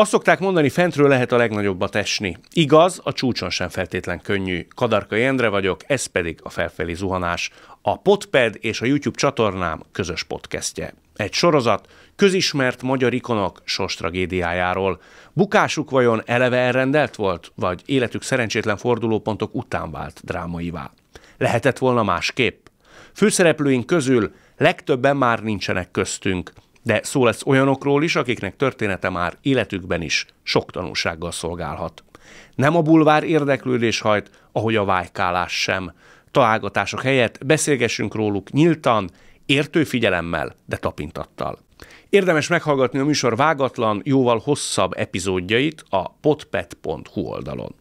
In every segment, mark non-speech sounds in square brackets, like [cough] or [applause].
Azt szokták mondani, fentről lehet a legnagyobbat esni. Igaz, a csúcson sem feltétlen könnyű. Kadarka Jendre vagyok, ez pedig a felfelé zuhanás. A Podped és a YouTube csatornám közös podcastje. Egy sorozat közismert magyar ikonok sors tragédiájáról. Bukásuk vajon eleve elrendelt volt, vagy életük szerencsétlen fordulópontok után vált drámaivá? Lehetett volna másképp? Főszereplőink közül legtöbben már nincsenek köztünk – de szó lesz olyanokról is, akiknek története már életükben is sok tanulsággal szolgálhat. Nem a bulvár érdeklődés hajt, ahogy a vájkálás sem. Találgatások helyett beszélgessünk róluk nyíltan, értő figyelemmel, de tapintattal. Érdemes meghallgatni a műsor vágatlan, jóval hosszabb epizódjait a potpet.hu oldalon.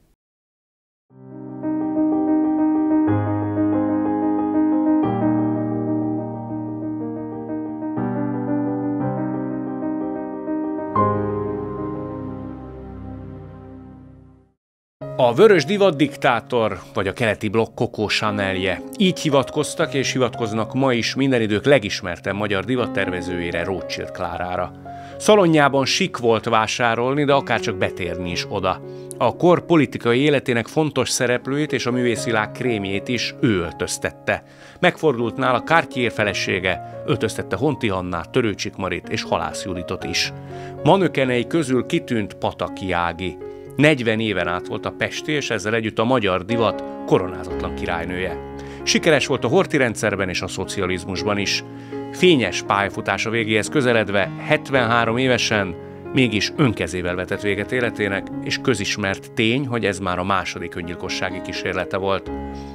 A vörös divat diktátor, vagy a keleti blokk Coco Chanelje. Így hivatkoztak és hivatkoznak ma is minden idők legismertebb magyar divattervezőjére, Rothschild Klárára. Szalonjában sik volt vásárolni, de akárcsak betérni is oda. A kor politikai életének fontos szereplőjét és a művészvilág krémjét is ő öltöztette. Megfordult nála Cartier felesége, öltöztette Honti Hannát, Törőcsik Marit és Halász Juditot is. Manökenei közül kitűnt Pataki Ági. 40 éven át volt a pesti és ezzel együtt a magyar divat koronázatlan királynője. Sikeres volt a horti rendszerben és a szocializmusban is. Fényes pályafutása végéhez közeledve 73 évesen mégis önkezével vetett véget életének, és közismert tény, hogy ez már a második öngyilkossági kísérlete volt.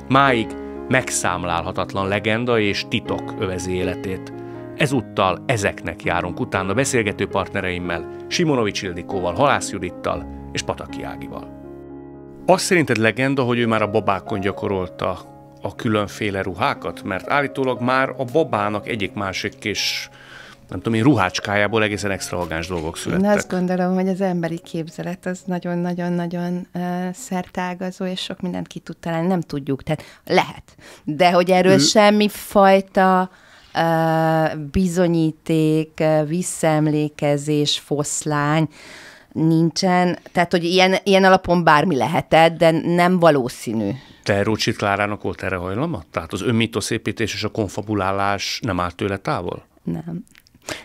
Máig megszámlálhatatlan legenda és titok övezi életét. Ezúttal ezeknek járunk utána beszélgető partnereimmel, Simonovics Ildikóval, Halász Judittal, és Pataki Ágival. Azt szerinted legenda, hogy ő már a babákon gyakorolta a különféle ruhákat? Mert állítólag már a babának egyik másik kis nem tudom én, ruhácskájából egészen extravagáns dolgok születtek. Én azt gondolom, hogy az emberi képzelet az nagyon-nagyon-nagyon uh, szertágazó, és sok mindent ki tud találni, nem tudjuk, tehát lehet. De hogy erről ő... semmi fajta uh, bizonyíték, uh, visszaemlékezés, foszlány, uh, nincsen, tehát hogy ilyen, ilyen alapon bármi lehetett, de nem valószínű. Te Rócsit Klárának volt erre hajlama? Tehát az önmítoszépítés és a konfabulálás nem állt tőle távol? Nem.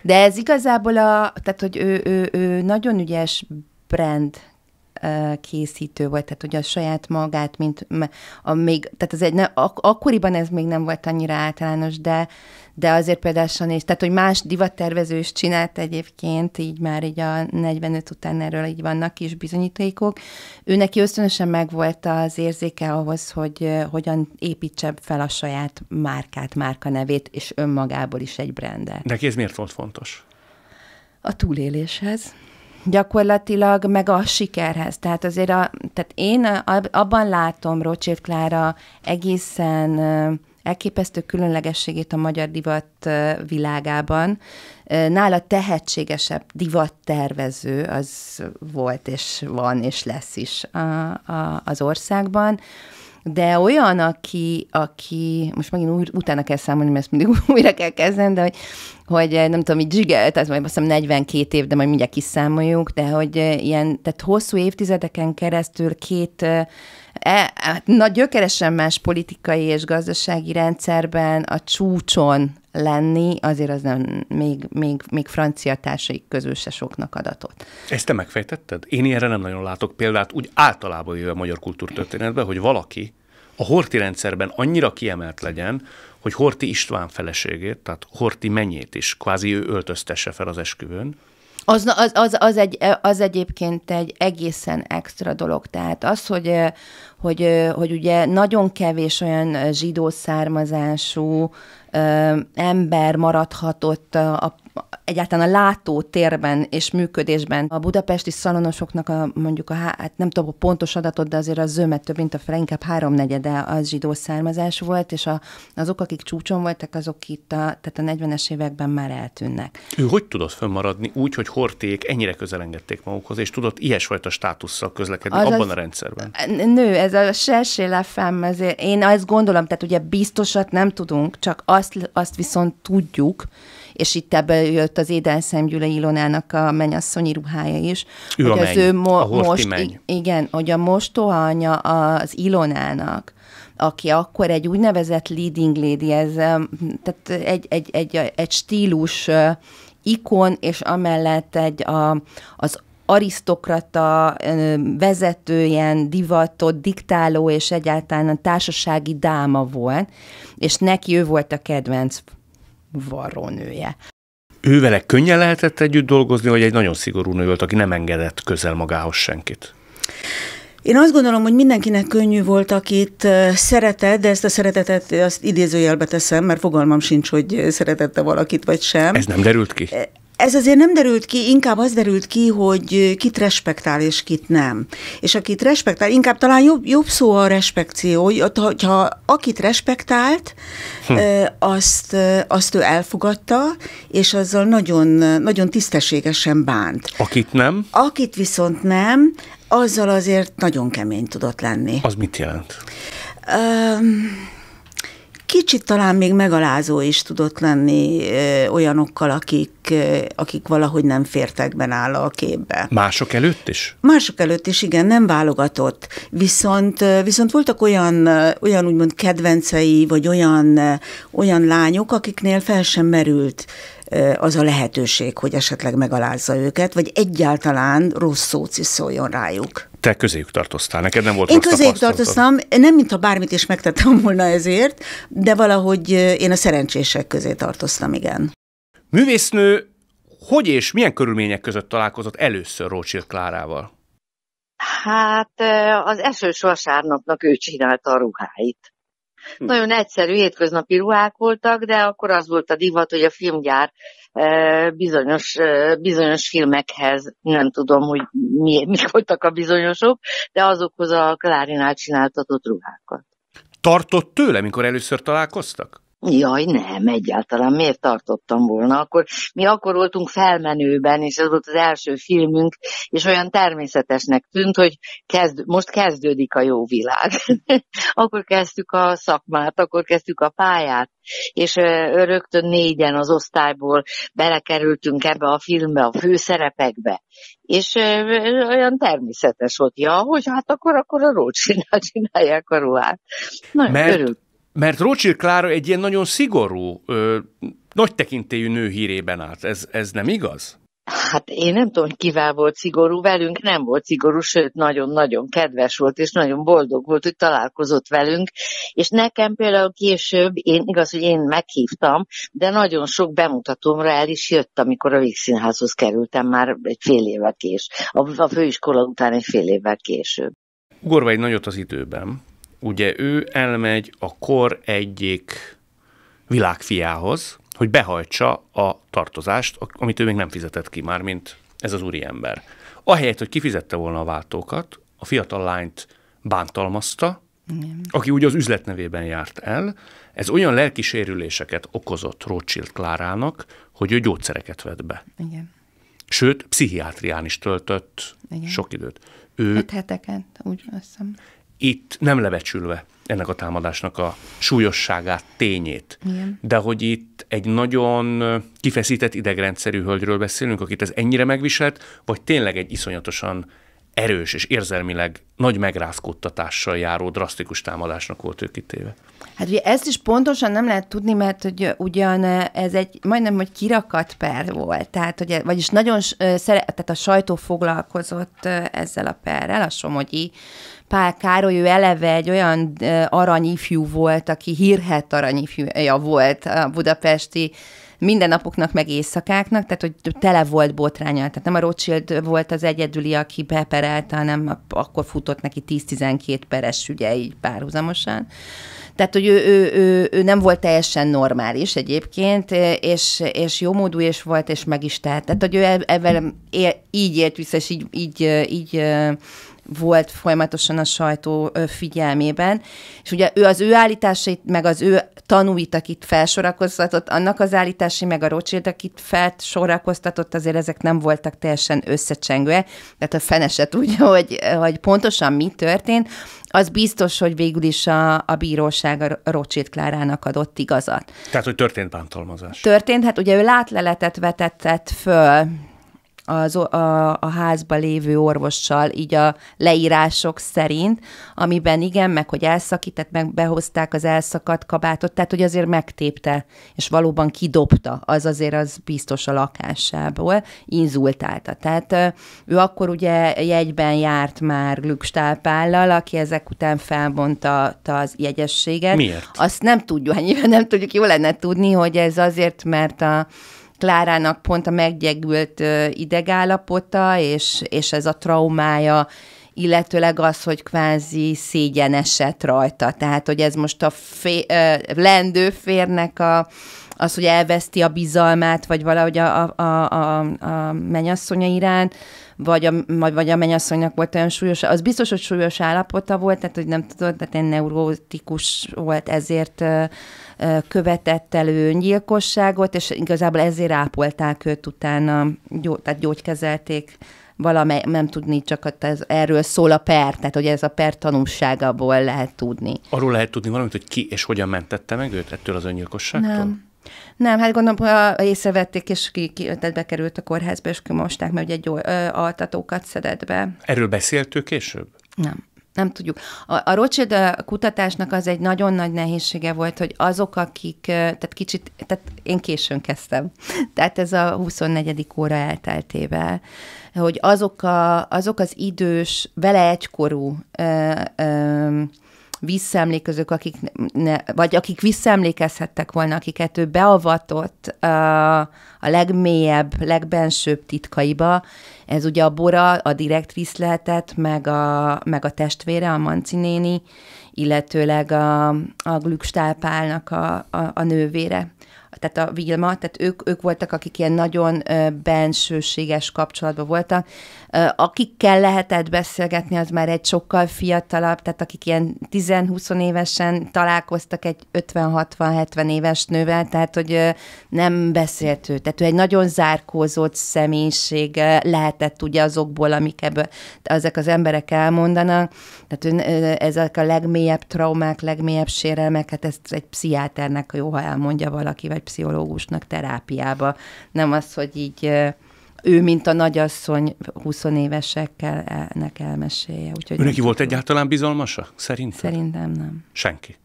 De ez igazából a, tehát hogy ő, ő, ő nagyon ügyes brand készítő volt, tehát hogy a saját magát, mint a még, tehát ez egy, ne, ak- akkoriban ez még nem volt annyira általános, de, de azért például Sanés, tehát hogy más divattervező is csinált egyébként, így már így a 45 után erről így vannak is bizonyítékok. Ő neki ösztönösen megvolt az érzéke ahhoz, hogy hogyan építse fel a saját márkát, márkanevét, és önmagából is egy brandet. De ez miért volt fontos? A túléléshez gyakorlatilag meg a sikerhez. Tehát azért a, tehát én abban látom Rocsért Klára egészen elképesztő különlegességét a magyar divat világában. Nála tehetségesebb divattervező az volt, és van, és lesz is a, a, az országban de olyan, aki, aki most megint új, utána kell számolni, mert ezt mindig [laughs] újra kell kezdeni, de hogy, hogy eh, nem tudom, így zsigelt, az majd azt hiszem 42 év, de majd mindjárt kiszámoljuk, de hogy eh, ilyen, tehát hosszú évtizedeken keresztül két e, nagy gyökeresen más politikai és gazdasági rendszerben a csúcson lenni, azért az nem, még, még, még francia társaik közül se soknak adatot. Ezt te megfejtetted? Én ilyenre nem nagyon látok példát, úgy általában jövő a magyar kultúrtörténetben, hogy valaki a horti rendszerben annyira kiemelt legyen, hogy Horti István feleségét, tehát Horti menyét is kvázi ő öltöztesse fel az esküvőn, az, az, az, az, egy, az egyébként egy egészen extra dolog. Tehát az, hogy, hogy, hogy ugye nagyon kevés olyan zsidó származású ember maradhatott a, egyáltalán a látótérben és működésben. A budapesti szalonosoknak a, mondjuk a, hát nem tudom a pontos adatot, de azért a zömet több mint a fele, inkább háromnegyede az zsidó származás volt, és a, azok, akik csúcson voltak, azok itt a, tehát a 40-es években már eltűnnek. Ő hogy tudott fönnmaradni úgy, hogy horték ennyire közel engedték magukhoz, és tudott ilyesfajta státusszal közlekedni az abban az, a rendszerben? Nő, ez a sersé lefem, ezért én azt gondolom, tehát ugye biztosat nem tudunk, csak azt, azt viszont tudjuk, és itt ebből jött az édelszem Gyüle Ilonának a mennyasszonyi ruhája is. Ő hogy a menny, az ő mo- a most, menny. Igen, hogy a mostohanya az Ilonának, aki akkor egy úgynevezett leading lady, ez, tehát egy, egy, egy, egy stílus ikon, és amellett egy a, az arisztokrata, vezető, ilyen divatott, diktáló és egyáltalán a társasági dáma volt, és neki ő volt a kedvenc varrónője. Ővele könnyen lehetett együtt dolgozni, vagy egy nagyon szigorú nő volt, aki nem engedett közel magához senkit? Én azt gondolom, hogy mindenkinek könnyű volt, akit szeretett, de ezt a szeretetet azt idézőjelbe teszem, mert fogalmam sincs, hogy szeretette valakit vagy sem. Ez nem derült ki? Ez azért nem derült ki, inkább az derült ki, hogy kit respektál és kit nem. És akit respektál, inkább talán jobb, jobb szó a respekció, hogyha akit respektált, hm. azt, azt ő elfogadta, és azzal nagyon, nagyon tisztességesen bánt. Akit nem? Akit viszont nem, azzal azért nagyon kemény tudott lenni. Az mit jelent? Um, kicsit talán még megalázó is tudott lenni olyanokkal, akik, akik valahogy nem fértek be nála a képbe. Mások előtt is? Mások előtt is, igen, nem válogatott. Viszont, viszont voltak olyan, olyan úgymond kedvencei, vagy olyan, olyan lányok, akiknél fel sem merült az a lehetőség, hogy esetleg megalázza őket, vagy egyáltalán rossz szót is szóljon rájuk. Te közéjük tartoztál, neked nem volt Én közéjük tartoztam, nem mintha bármit is megtettem volna ezért, de valahogy én a szerencsések közé tartoztam, igen. Művésznő, hogy és milyen körülmények között találkozott először Rócsild Klárával? Hát az esős vasárnapnak ő csinálta a ruháit. Hm. Nagyon egyszerű, hétköznapi ruhák voltak, de akkor az volt a divat, hogy a filmgyár e, bizonyos, e, bizonyos filmekhez, nem tudom, hogy mi, mik voltak a bizonyosok, de azokhoz a Klárinál csináltatott ruhákat. Tartott tőle, mikor először találkoztak? Jaj, nem, egyáltalán miért tartottam volna? Akkor mi akkor voltunk felmenőben, és ez volt az első filmünk, és olyan természetesnek tűnt, hogy kezd, most kezdődik a jó világ. [laughs] akkor kezdtük a szakmát, akkor kezdtük a pályát, és rögtön négyen az osztályból belekerültünk ebbe a filmbe, a főszerepekbe. És olyan természetes volt, ja, hogy hát akkor, akkor a rót csinálják a ruhát. Nagyon Mert... örültünk mert Rócsir Klára egy ilyen nagyon szigorú, ö, nagy tekintélyű nő hírében állt. Ez, ez nem igaz? Hát én nem tudom, hogy kivel volt szigorú, velünk nem volt szigorú, sőt, nagyon-nagyon kedves volt, és nagyon boldog volt, hogy találkozott velünk, és nekem például később, én igaz, hogy én meghívtam, de nagyon sok bemutatómra el is jött, amikor a Vígszínházhoz kerültem már egy fél évvel később, a, a főiskola után egy fél évvel később. Gorva egy nagyot az időben, ugye ő elmegy a kor egyik világfiához, hogy behajtsa a tartozást, amit ő még nem fizetett ki már, mint ez az ember. Ahelyett, hogy kifizette volna a váltókat, a fiatal lányt bántalmazta, Igen. aki ugye az üzlet nevében járt el. Ez olyan lelkisérüléseket okozott Rothschild Klárának, hogy ő gyógyszereket vett be. Igen. Sőt, pszichiátrián is töltött Igen. sok időt. Ő... Öt heteket, úgy azt hiszem itt nem lebecsülve ennek a támadásnak a súlyosságát, tényét. Igen. De hogy itt egy nagyon kifeszített idegrendszerű hölgyről beszélünk, akit ez ennyire megviselt, vagy tényleg egy iszonyatosan erős és érzelmileg nagy megrázkódtatással járó drasztikus támadásnak volt ő kitéve. Hát ugye ezt is pontosan nem lehet tudni, mert hogy ugyan ez egy majdnem, hogy kirakat per volt, tehát hogy, e, vagyis nagyon szere, tehát a sajtó foglalkozott ezzel a perrel, a Somogyi Pál Károly, ő eleve egy olyan aranyifjú volt, aki hírhet aranyifjúja volt a budapesti mindennapoknak, meg éjszakáknak, tehát hogy tele volt botránya. Tehát nem a Rothschild volt az egyedüli, aki beperelte, hanem akkor futott neki 10-12 peres ügye így párhuzamosan. Tehát, hogy ő, ő, ő, ő nem volt teljesen normális egyébként, és, és módú és volt, és meg is telt. Tehát, hogy ő e-, ebben él, így élt vissza, és így, így, így volt folyamatosan a sajtó figyelmében, és ugye ő az ő állításait, meg az ő tanúit, akit felsorakoztatott, annak az állítási, meg a Rothschild, akit felsorakoztatott, azért ezek nem voltak teljesen összecsengőek, tehát a fene se tudja, [laughs] hogy, hogy pontosan mi történt, az biztos, hogy végül is a, a bíróság a Rothschild Klárának adott igazat. Tehát, hogy történt bántalmazás. Történt, hát ugye ő látleletet vetett föl az, a, a házban lévő orvossal, így a leírások szerint, amiben igen, meg hogy elszakített, meg behozták az elszakadt kabátot, tehát hogy azért megtépte, és valóban kidobta, az azért az biztos a lakásából, inzultálta. Tehát ő akkor ugye jegyben járt már Glückstálpállal, aki ezek után felmondta az jegyességet. Miért? Azt nem tudjuk, nyilván nem tudjuk, jó lenne tudni, hogy ez azért, mert a Klárának pont a meggyengült idegállapota, és, és ez a traumája, illetőleg az, hogy kvázi szégyen esett rajta. Tehát, hogy ez most a fé, lendőférnek a az, hogy elveszti a bizalmát, vagy valahogy a, a, a, a mennyasszonya iránt, vagy a, vagy a mennyasszonynak volt olyan súlyos, az biztos, hogy súlyos állapota volt, tehát hogy nem tudod, tehát én neurotikus volt, ezért követett elő öngyilkosságot, és igazából ezért ápolták őt utána, gyó, tehát gyógykezelték valamely, nem tudni, csak ez, erről szól a per, tehát hogy ez a per tanulságából lehet tudni. Arról lehet tudni valamit, hogy ki és hogyan mentette meg őt ettől az öngyilkosságtól? Nem, nem, hát gondolom, észrevették, és ki, ki tehát bekerült a kórházba, és kimosták, mert ugye egy altatókat szedett be. Erről beszéltük később? Nem. Nem tudjuk. A, a Rothschild kutatásnak az egy nagyon nagy nehézsége volt, hogy azok, akik, tehát kicsit, tehát én későn kezdtem, [laughs] tehát ez a 24. óra elteltével, hogy azok, a, azok az idős, vele egykorú ö, ö, visszaemlékezők, akik ne, vagy akik visszaemlékezhettek volna, akiket ő beavatott a, a legmélyebb, legbensőbb titkaiba. Ez ugye a Bora, a direktrisz lehetett, meg a, meg a testvére, a Manci néni, illetőleg a, a Glückstálpálnak a, a, a nővére tehát a Vilma, tehát ők, ők voltak, akik ilyen nagyon bensőséges kapcsolatban voltak. Akikkel lehetett beszélgetni, az már egy sokkal fiatalabb, tehát akik ilyen 10-20 évesen találkoztak egy 50-60-70 éves nővel, tehát hogy nem beszélt ő. Tehát ő egy nagyon zárkózott személyiség lehetett ugye azokból, amik ebből ezek az emberek elmondanak. Tehát ő, ezek a legmélyebb traumák, legmélyebb sérelmek, hát ezt egy pszichiáternek jó, ha elmondja valaki, vagy pszichológusnak terápiába. Nem az, hogy így ő, mint a nagyasszony 20 évesekkel e, ennek elmesélje. Úgyhogy ő neki volt egyáltalán bizalmasa? Szerintem? Szerintem nem. Senki?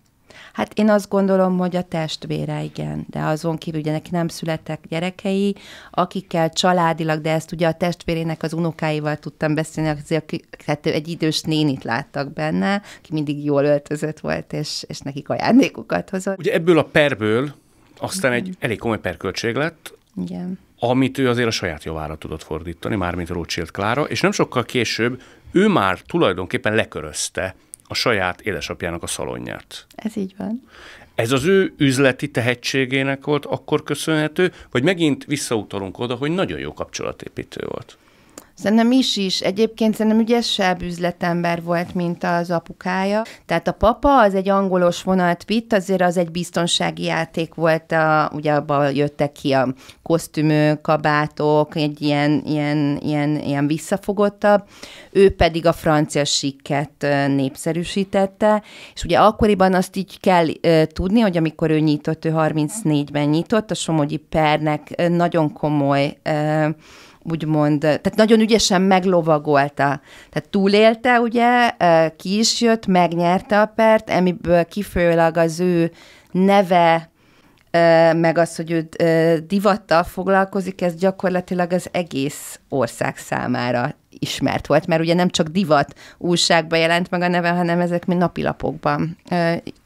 Hát én azt gondolom, hogy a testvére igen, de azon kívül ugye neki nem születtek gyerekei, akikkel családilag, de ezt ugye a testvérének az unokáival tudtam beszélni, azért hát egy idős nénit láttak benne, aki mindig jól öltözött volt, és, és nekik ajándékokat hozott. Ugye ebből a perből aztán igen. egy elég komoly perköltség lett. Igen amit ő azért a saját javára tudott fordítani, mármint Rothschild Klára, és nem sokkal később ő már tulajdonképpen lekörözte a saját édesapjának a szalonját. Ez így van. Ez az ő üzleti tehetségének volt akkor köszönhető, vagy megint visszautalunk oda, hogy nagyon jó kapcsolatépítő volt. Szerintem is is. Egyébként szerintem ügyesebb üzletember volt, mint az apukája. Tehát a papa az egy angolos vonalt vitt, azért az egy biztonsági játék volt, a, ugye abban jöttek ki a kosztümök, kabátok, egy ilyen, ilyen, ilyen, ilyen visszafogottabb. Ő pedig a francia sikket népszerűsítette, és ugye akkoriban azt így kell e, tudni, hogy amikor ő nyitott, ő 34-ben nyitott, a Somogyi Pernek nagyon komoly e, úgymond, tehát nagyon ügyesen meglovagolta. Tehát túlélte, ugye, ki is jött, megnyerte a pert, amiből kifőleg az ő neve, meg az, hogy ő divattal foglalkozik, ez gyakorlatilag az egész ország számára ismert volt, mert ugye nem csak divat újságban jelent meg a neve, hanem ezek mi napilapokban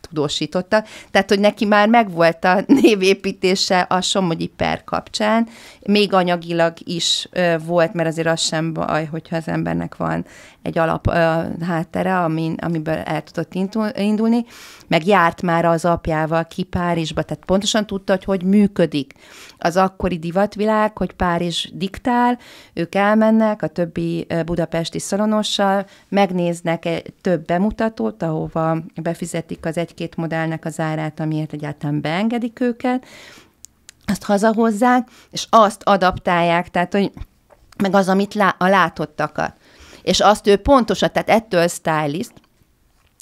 tudósította. tehát hogy neki már megvolt a [laughs] névépítése a Somogyi per kapcsán, még anyagilag is volt, mert azért az sem baj, hogyha az embernek van egy alap háttere, amin, amiből el tudott indulni, meg járt már az apjával ki Párizsba, tehát pontosan tudta, hogy hogy működik az akkori divatvilág, hogy Párizs diktál, ők elmennek a többi eh, budapesti szalonossal, megnéznek -e több bemutatót, ahova befizetik az egy-két modellnek az árát, amiért egyáltalán beengedik őket, azt hazahozzák, és azt adaptálják, tehát hogy meg az, amit lá- a látottakat. És azt ő pontosan, tehát ettől stylist,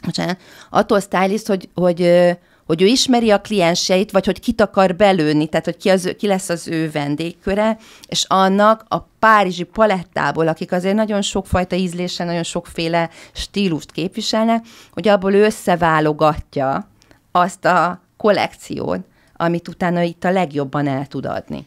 bocsánat, attól stylist, hogy, hogy, hogy ő ismeri a klienseit, vagy hogy kit akar belőni, tehát hogy ki, az, ki lesz az ő vendégköre, és annak a párizsi palettából, akik azért nagyon sokfajta ízléssel, nagyon sokféle stílust képviselnek, hogy abból ő összeválogatja azt a kollekciót, amit utána itt a legjobban el tud adni.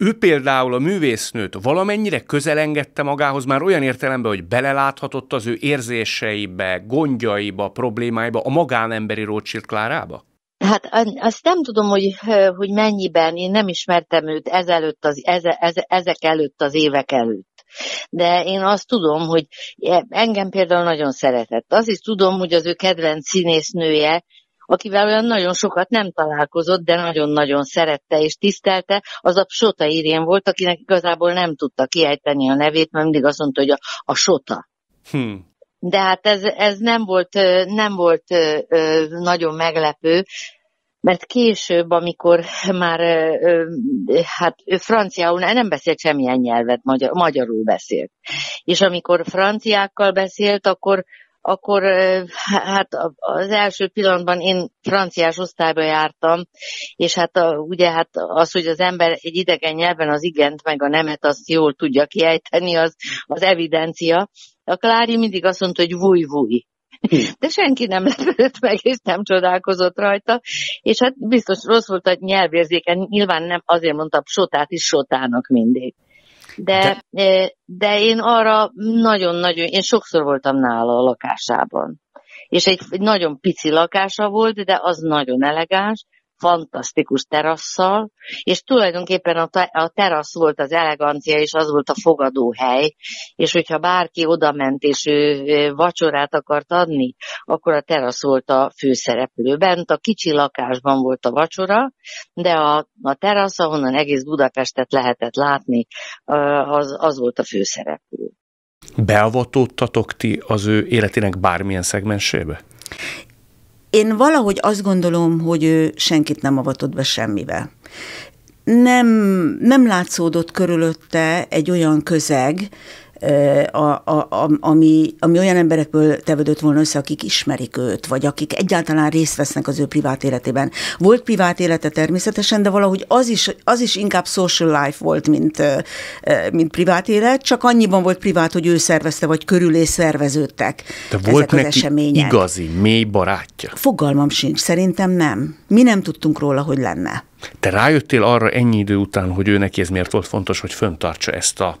Ő például a művésznőt valamennyire közel engedte magához, már olyan értelemben, hogy beleláthatott az ő érzéseibe, gondjaiba, problémáiba, a magánemberi Rothschild Klárába? Hát azt nem tudom, hogy, hogy mennyiben, én nem ismertem őt ezelőtt az, eze, eze, ezek előtt, az évek előtt. De én azt tudom, hogy e, engem például nagyon szeretett. Azt is tudom, hogy az ő kedvenc színésznője akivel olyan nagyon sokat nem találkozott, de nagyon-nagyon szerette és tisztelte, az a Sota Irén volt, akinek igazából nem tudta kiejteni a nevét, mert mindig azt mondta, hogy a, a Sota. Hmm. De hát ez, ez nem volt, nem volt nagyon meglepő, mert később, amikor már hát franciául nem beszélt semmilyen nyelvet, magyar, magyarul beszélt. És amikor franciákkal beszélt, akkor akkor hát az első pillanatban én franciás osztályba jártam, és hát a, ugye hát az, hogy az ember egy idegen nyelven az igent meg a nemet azt jól tudja kiejteni, az, az evidencia. A Klári mindig azt mondta, hogy vúj, vúj. Hm. De senki nem lepődött meg, és nem csodálkozott rajta. És hát biztos rossz volt a nyelvérzéken, nyilván nem azért mondta sotát is sotának mindig. De, de... de én arra nagyon-nagyon, én sokszor voltam nála a lakásában. És egy, egy nagyon pici lakása volt, de az nagyon elegáns, fantasztikus terasszal, és tulajdonképpen a, terasz volt az elegancia, és az volt a fogadóhely, és hogyha bárki oda ment, és ő vacsorát akart adni, akkor a terasz volt a főszereplő. Bent a kicsi lakásban volt a vacsora, de a, a terasz, ahonnan egész Budapestet lehetett látni, az, az volt a főszereplő. Beavatódtatok ti az ő életének bármilyen szegmensébe? Én valahogy azt gondolom, hogy ő senkit nem avatott be semmivel. Nem, nem látszódott körülötte egy olyan közeg, a, a, a, ami, ami olyan emberekből tevődött volna össze, akik ismerik őt, vagy akik egyáltalán részt vesznek az ő privát életében. Volt privát élete természetesen, de valahogy az is, az is inkább social life volt, mint, mint privát élet, csak annyiban volt privát, hogy ő szervezte, vagy körülé szerveződtek de ezek volt az neki események. igazi, mély barátja? Fogalmam sincs, szerintem nem. Mi nem tudtunk róla, hogy lenne. Te rájöttél arra ennyi idő után, hogy ő neki ez miért volt fontos, hogy föntartsa ezt a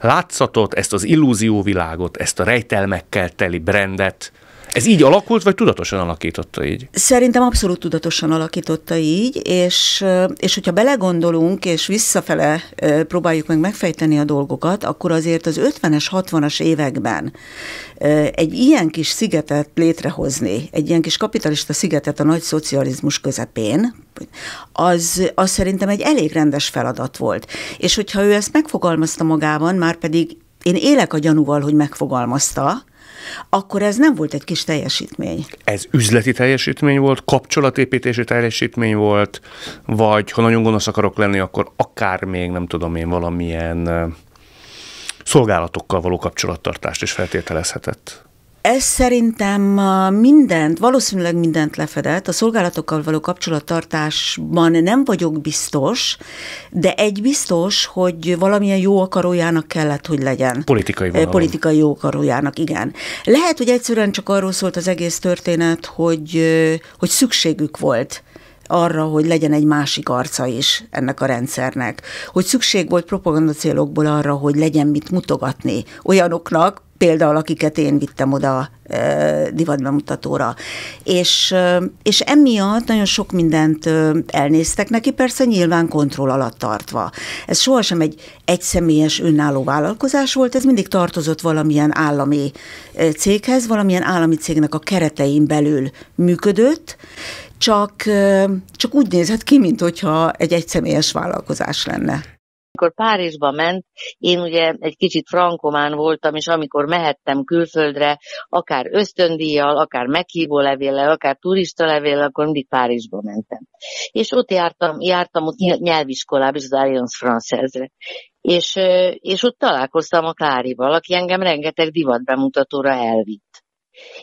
látszatot, ezt az illúzióvilágot, ezt a rejtelmekkel teli brendet, ez így alakult, vagy tudatosan alakította így? Szerintem abszolút tudatosan alakította így, és, és hogyha belegondolunk, és visszafele próbáljuk meg megfejteni a dolgokat, akkor azért az 50-es, 60-as években egy ilyen kis szigetet létrehozni, egy ilyen kis kapitalista szigetet a nagy szocializmus közepén, az, az szerintem egy elég rendes feladat volt. És hogyha ő ezt megfogalmazta magában, már pedig én élek a gyanúval, hogy megfogalmazta, akkor ez nem volt egy kis teljesítmény. Ez üzleti teljesítmény volt, kapcsolatépítési teljesítmény volt, vagy ha nagyon gonosz akarok lenni, akkor akár még nem tudom én valamilyen szolgálatokkal való kapcsolattartást is feltételezhetett ez szerintem uh, mindent, valószínűleg mindent lefedett. A szolgálatokkal való kapcsolattartásban nem vagyok biztos, de egy biztos, hogy valamilyen jó akarójának kellett, hogy legyen. Politikai eh, valami. Politikai jó akarójának, igen. Lehet, hogy egyszerűen csak arról szólt az egész történet, hogy, eh, hogy szükségük volt arra, hogy legyen egy másik arca is ennek a rendszernek. Hogy szükség volt propaganda célokból arra, hogy legyen mit mutogatni olyanoknak, például akiket én vittem oda divatbemutatóra. És, és emiatt nagyon sok mindent elnéztek neki, persze nyilván kontroll alatt tartva. Ez sohasem egy egyszemélyes önálló vállalkozás volt, ez mindig tartozott valamilyen állami céghez, valamilyen állami cégnek a keretein belül működött, csak, csak úgy nézett ki, mint hogyha egy egyszemélyes vállalkozás lenne. Amikor Párizsba ment, én ugye egy kicsit frankomán voltam, és amikor mehettem külföldre, akár ösztöndíjjal, akár meghívó levéllel, akár turista levéllel, akkor mindig Párizsba mentem. És ott jártam, jártam ott nyelviskolában, és az Alliance Française-re és, és ott találkoztam a Klárival, aki engem rengeteg divat bemutatóra elvitt.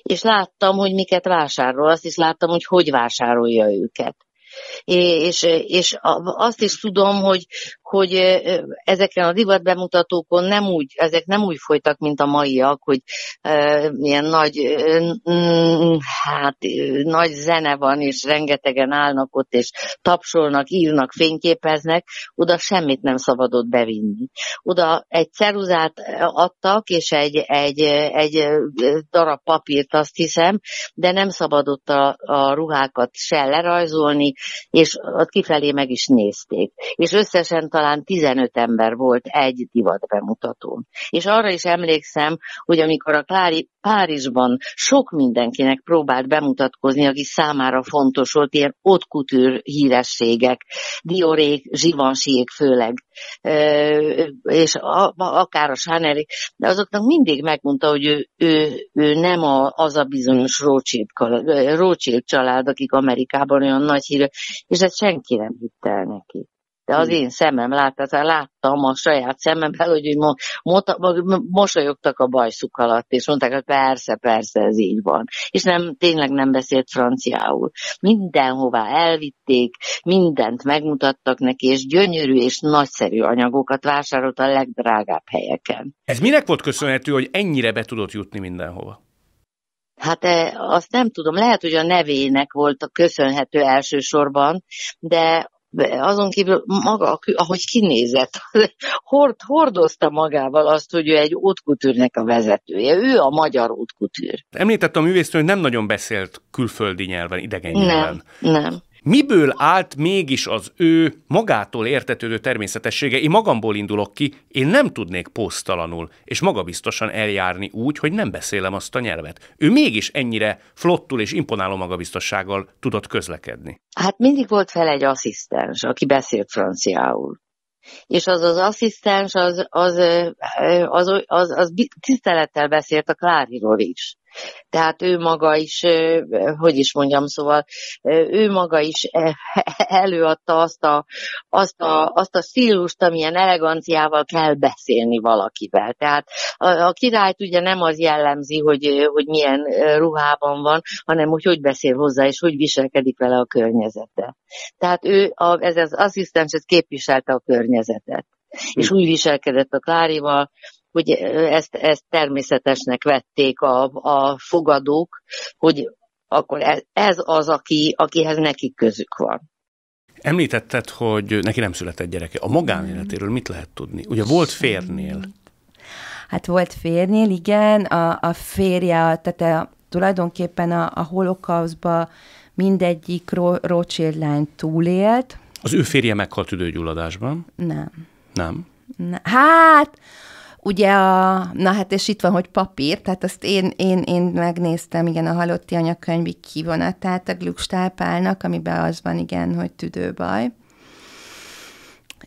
És láttam, hogy miket vásárol, azt is láttam, hogy hogy vásárolja őket. És, és azt is tudom, hogy, hogy ezeken a divatbemutatókon nem úgy, ezek nem úgy folytak, mint a maiak, hogy milyen ilyen nagy, hát, nagy zene van, és rengetegen állnak ott, és tapsolnak, írnak, fényképeznek, oda semmit nem szabadott bevinni. Oda egy ceruzát adtak, és egy, egy, egy darab papírt, azt hiszem, de nem szabadott a, a ruhákat se lerajzolni, és ott kifelé meg is nézték. És összesen talán 15 ember volt egy divat bemutatón. És arra is emlékszem, hogy amikor a Klári Párizsban sok mindenkinek próbált bemutatkozni, aki számára fontos volt, ilyen ottkutűr hírességek, diorék, zsivansiék főleg, és akár a Sáneri, de azoknak mindig megmondta, hogy ő, ő, ő nem a, az a bizonyos Rothschild, Rothschild család, akik Amerikában olyan nagy hírű, és ezt senki nem hitte el neki de az én szemem látta, láttam a saját szememmel, hogy mosolyogtak a bajszuk alatt, és mondták, hogy persze, persze, ez így van. És nem, tényleg nem beszélt franciául. Mindenhová elvitték, mindent megmutattak neki, és gyönyörű és nagyszerű anyagokat vásárolt a legdrágább helyeken. Ez minek volt köszönhető, hogy ennyire be tudott jutni mindenhova? Hát eh, azt nem tudom, lehet, hogy a nevének volt a köszönhető elsősorban, de azon kívül maga, ahogy kinézett, [laughs] hord, hordozta magával azt, hogy ő egy útkutűrnek a vezetője. Ő a magyar útkutűr. Említettem a művésznő, hogy nem nagyon beszélt külföldi nyelven, idegen nyelven. Nem, nem. Miből állt mégis az ő magától értetődő természetessége? Én magamból indulok ki, én nem tudnék posztalanul és magabiztosan eljárni úgy, hogy nem beszélem azt a nyelvet. Ő mégis ennyire flottul és imponáló magabiztossággal tudott közlekedni. Hát mindig volt fel egy asszisztens, aki beszélt franciául. És az az asszisztens, az, az, az, az, az, az tisztelettel beszélt a Kláriról is tehát ő maga is, hogy is mondjam, szóval ő maga is e, [laughs] előadta azt a, azt a, azt a stílust, amilyen eleganciával kell beszélni valakivel. Tehát a, a királyt ugye nem az jellemzi, hogy, hogy milyen ruhában van, hanem hogy hogy beszél hozzá, és hogy viselkedik vele a környezete. Tehát ő, a, ez az asszisztens, ez képviselte a környezetet és hm. úgy viselkedett a Klárival, hogy ezt, ezt természetesnek vették a, a fogadók, hogy akkor ez, ez az, aki, akihez nekik közük van. Említetted, hogy neki nem született gyereke. A magánéletéről mit lehet tudni? Ugye volt férnél. Hát volt férnél, igen. A, a férje, tehát a, tulajdonképpen a, a holokauszba mindegyik ro- Rothschild lány túlélt. Az ő férje meghalt tüdőgyulladásban? Nem. Nem? Ne, hát, Ugye a, na hát és itt van, hogy papír, tehát azt én, én, én megnéztem, igen, a halotti anyakönyvi kivonatát a glükstápálnak, amiben az van, igen, hogy tüdőbaj.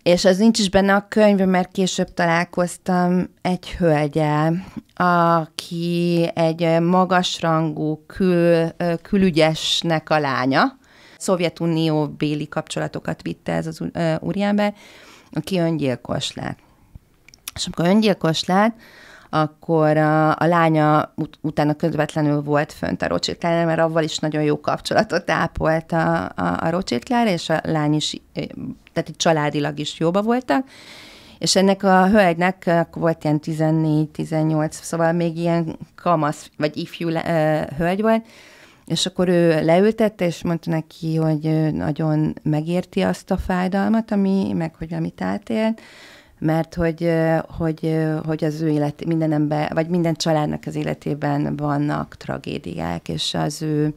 És az nincs is benne a könyv, mert később találkoztam egy hölgyel, aki egy magasrangú kül, külügyesnek a lánya. Szovjetunió béli kapcsolatokat vitte ez az úriember, aki öngyilkos lett és amikor öngyilkos lett, akkor a, a lánya ut- utána közvetlenül volt fönt a Rocsitlára, mert avval is nagyon jó kapcsolatot ápolt a, a, a Rocsitlára, és a lány is, tehát itt családilag is jóba voltak, és ennek a hölgynek akkor volt ilyen 14-18, szóval még ilyen kamasz, vagy ifjú le, ö, hölgy volt, és akkor ő leültette, és mondta neki, hogy nagyon megérti azt a fájdalmat, ami, meg hogy amit átélt, mert hogy, hogy, hogy az ő élet, minden ember, vagy minden családnak az életében vannak tragédiák, és az ő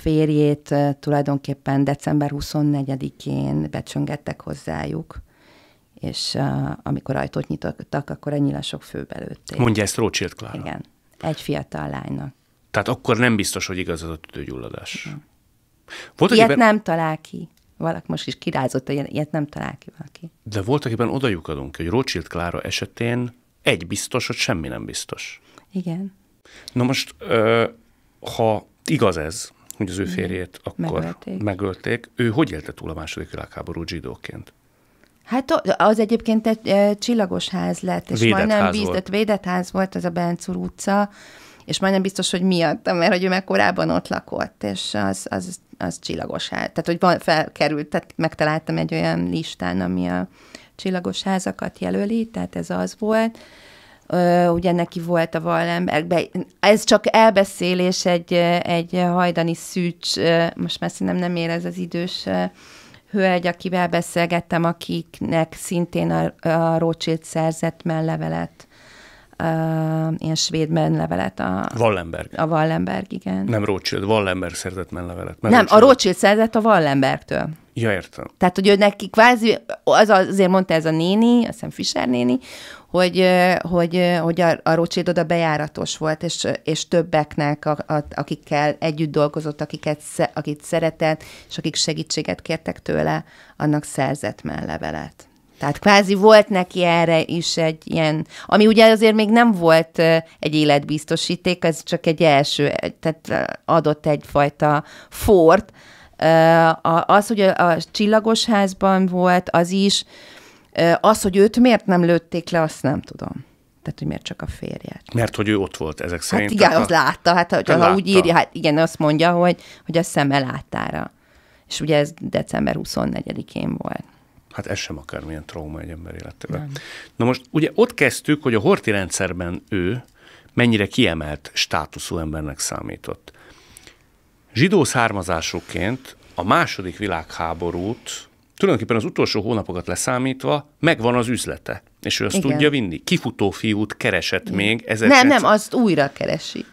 férjét tulajdonképpen december 24-én becsöngettek hozzájuk, és amikor ajtót nyitottak, akkor a nyilasok lőtték. Mondja ezt Rócsilt Klára? Igen, egy fiatal lánynak. Tehát akkor nem biztos, hogy igaz az a Volt, Ilyet ebben... nem talál ki valaki most is kirázott, hogy ilyet nem talál ki valaki. De voltak éppen odajukadunk, hogy Rothschild Klára esetén egy biztos, hogy semmi nem biztos. Igen. Na most, ha igaz ez, hogy az ő mhm. férjét Igen. akkor megölték. megölték, ő hogy élte túl a második világháború zsidóként? Hát az egyébként egy e, csillagos ház lett, és védett majdnem biztos, védett ház volt, az a Bencur utca, és majdnem biztos, hogy miatt, mert hogy ő már korábban ott lakott, és az, az az csillagos ház. Tehát, hogy van, felkerült, tehát megtaláltam egy olyan listán, ami a csillagos házakat jelöli, tehát ez az volt. Ö, ugye neki volt a Wallenbergben, ez csak elbeszélés egy, egy hajdani szűcs, most már szerintem nem ér ez az idős hölgy, akivel beszélgettem, akiknek szintén a, a Rothschild szerzett mellevelet uh, ilyen svéd menlevelet. A, Wallenberg. A Wallenberg, igen. Nem Rothschild, Wallenberg szerzett menlevelet. Nem, nem Rothschild. a Rothschild szerzett a Wallenbergtől. Ja, értem. Tehát, hogy ő neki kvázi, az azért mondta ez a néni, azt hiszem Fischer néni, hogy, hogy, hogy a, a Rothschild oda bejáratos volt, és, és többeknek, a, a, akikkel együtt dolgozott, akiket, akit szeretett, és akik segítséget kértek tőle, annak szerzett menlevelet. Tehát kvázi volt neki erre is egy ilyen, ami ugye azért még nem volt egy életbiztosíték, ez csak egy első, tehát adott egyfajta fort. Az, hogy a csillagos házban volt, az is, az, hogy őt miért nem lőtték le, azt nem tudom. Tehát, hogy miért csak a férjét. Mert hogy ő ott volt ezek hát szerint. Hát igen, az a... látta, hát hogy, hát ha látta. úgy írja, hát igen, azt mondja, hogy, hogy a szeme láttára. És ugye ez december 24-én volt. Hát ez sem akármilyen trauma egy ember életében. Nem. Na most ugye ott kezdtük, hogy a horti rendszerben ő mennyire kiemelt státuszú embernek számított. Zsidó származásuként a második világháborút tulajdonképpen az utolsó hónapokat leszámítva megvan az üzlete. És ő azt Igen. tudja vinni. Kifutó fiút keresett Igen. még. Nem, nem, azt újra keresi.